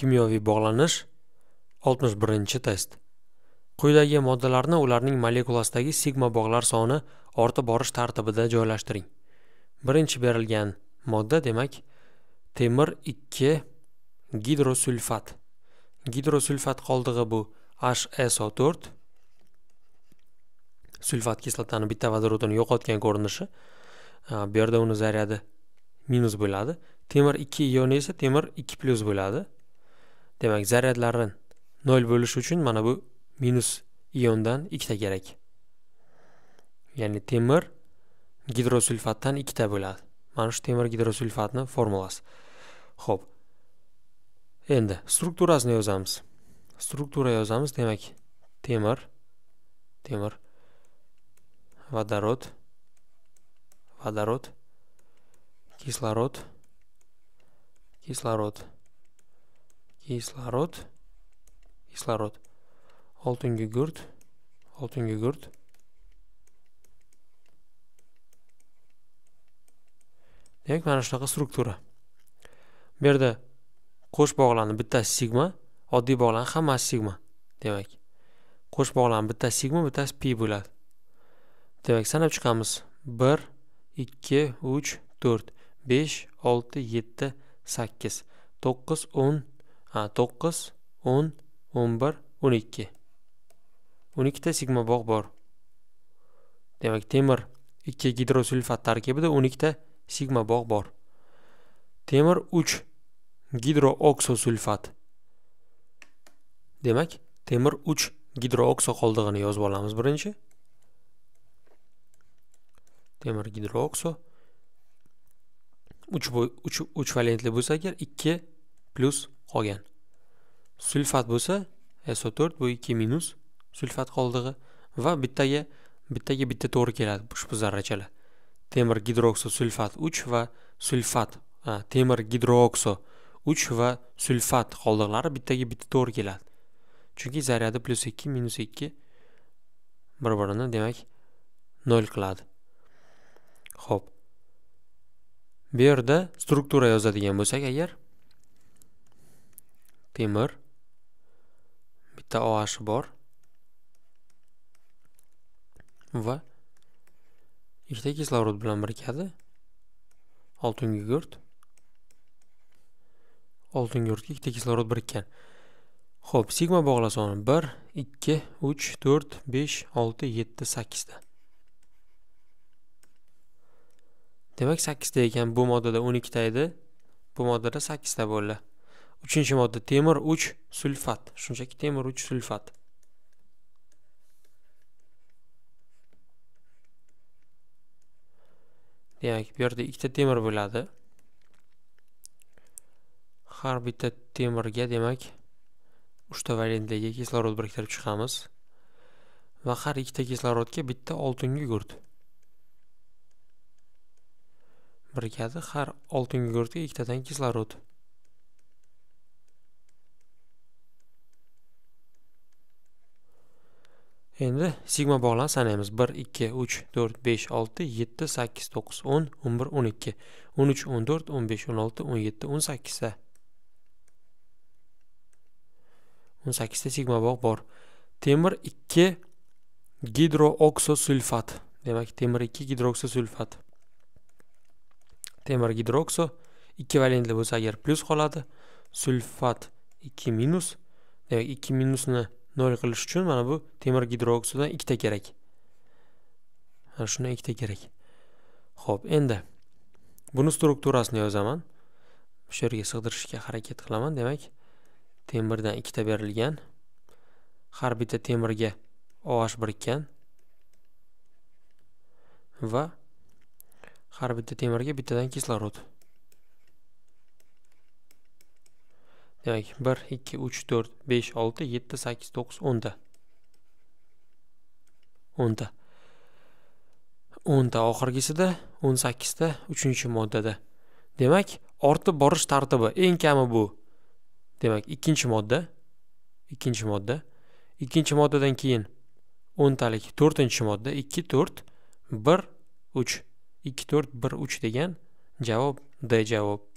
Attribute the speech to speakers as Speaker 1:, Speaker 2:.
Speaker 1: kimyoviy bog'lanish 61 test quyidagi moddalarni ularning molekulasidagi sigma bog'lar soni ortib borish tartibida joylashtiring birinchi berilgan modda demak temir 2 gidrosulfat gidrosulfat qoldig'i bu HSO4 sulfat kislotani bitta vodorodini yo'qotgan ko'rinishi bu yerda uni zaryadi minus bo'ladi temir 2 ioni esa temir 2 plyus bo'ladi demak zaryadlari nol bo'lishi uchun mana bu minus iondan ikkita kerak ya'ni temir gidrosulfatdan ikkita bo'ladi mana shu temir gidrosulfatni formulasi ho'p endi strukturasini yozamiz struktura yozamiz demak temir temir vodorod vodorod kislorod kislorod kislorod kislorod oltingugurt oltingugurt oltingugurt demak mana shunaqa struktura bu yerda qo'sh bog'larni bittasi sigma oddiy bog'larni hammasi sigma demak qo'sh bog'larni bittasi sigma bittasi pi bo'ladi demak sanab chiqamiz bir ikki uch to'rt besh olti yetti sakkiz to'qqiz o'n to'qqiz o'n o'n bir o'n ikki o'n ikkita sigma bog' bor demak temir ikki gidrosulfat tarkibida o'n ikkita sigma bog' bor temir uch gidrooksosulfat demak temir uch gidrookso qoldig'ini yozib olamiz birinchi temir gidrookso 3 3 3 valentli bo'lsa agar 2 plus qolgan sulfat bo'lsa so 4 bu 2 minus sulfat qoldig'i va bittaga bittaga bitta to'g'ri keladi ushbu zarrachalar temir gidrokso sulfat 3 va sulfat temir gidrookso 3 va sulfat qoldiqlari bittaga bitta to'g'ri keladi chunki zaryadi plus 2 minus 2 bir birini demak 0 qiladi Xo'p. bu yerda struktura yozadigan bo'lsak agar temir bitta oh bor va ikkita kislorod bilan birikadi oltin gugurt oltin gugurtga ikkita kislorod birikkan ho'p sigma bog'la soni bir ikki uch to'rt besh olti yetti sakkizta demak sakkizta ekan bu moddada o'n ikkita edi bu moddada sakkizta bo'ldi uchinchi modda temir uch sulfat shunchaki temir uch sulfat demak bu yerda ikkita temir bo'ladi har bitta temirga demak uchta valentdagi kislorod biriktirib chiqamiz va har ikkita kislorodga bitta oltin gugurt birikadi har oltin gugurtga ikkitadan kislorod endi sigma bog'larni sanaymiz 1 2 3 4 5 6 7 8 9 10 11 12 13 14 15 16 17 18 ta 18 ta sigma bog' bor temir 2 gidrooksosulfat demak temir 2 gidrooksosulfat temir gidrokso 2 valentli bo'lsa agar plus qoladi sulfat 2 minus demak 2 minusni nol qilish uchun mana bu temir gidrooksidan ikkita kerak mana shundan ikkita kerak ho'p endi buni strukturasini yozaman shu yerga sig'dirishga harakat qilaman demak temirdan ikkita berilgan har bitta temirga OH birikkan va har bitta temirga bittadan kislorod Demek 1, 2, 3, 4, 5, 6, 7, 8, 9, 10 da. 10 da. 10 da. Oxirgisi da 18 da 3-chi moddada. Demak, ortib borish tartibi eng kami bu. Demak, 2 modda, 2 modda, 2-chi moddadan keyin 10 talik 4 modda 2 4 1 3 2 4 1 3 degan javob D javob.